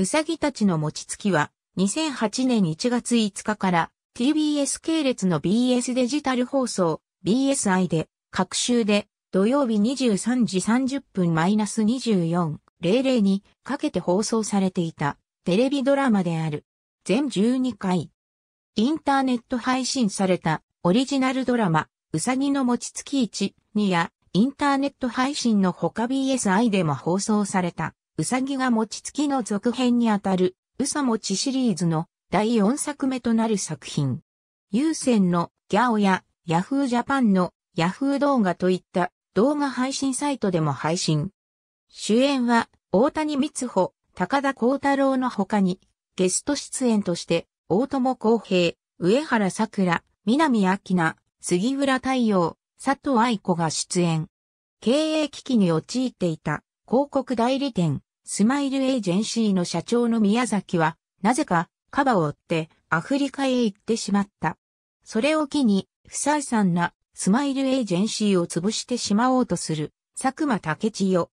うさぎたちの餅つきは、2008年1月5日から TBS 系列の BS デジタル放送 BSI で、各週で土曜日23時30分 -24.00 にかけて放送されていたテレビドラマである。全12回。インターネット配信されたオリジナルドラマ、うさぎの餅つき1、2やインターネット配信の他 BSI でも放送されたうさぎが餅つきの続編にあたる、うさもちシリーズの第4作目となる作品。有線のギャオやヤフージャパンのヤフー動画といった動画配信サイトでも配信。主演は大谷光穂、高田光太郎の他にゲスト出演として大友康平、上原桜、南明菜、杉浦太陽、佐藤愛子が出演。経営危機に陥っていた広告代理店スマイルエージェンシーの社長の宮崎は、なぜか、カバを追ってアフリカへ行ってしまった。それを機に、不採算なスマイルエージェンシーを潰してしまおうとする、佐久間竹千代。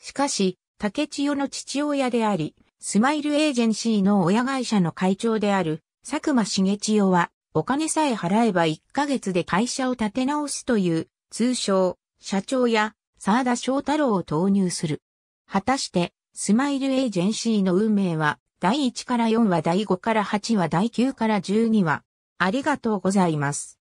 しかし、竹千代の父親であり、スマイルエージェンシーの親会社の会長である、佐久間茂千代は、お金さえ払えば1ヶ月で会社を立て直すという、通称、社長や、沢田翔太郎を投入する。果たして、スマイルエージェンシーの運命は、第1から4話、第5から8話、第9から12話。ありがとうございます。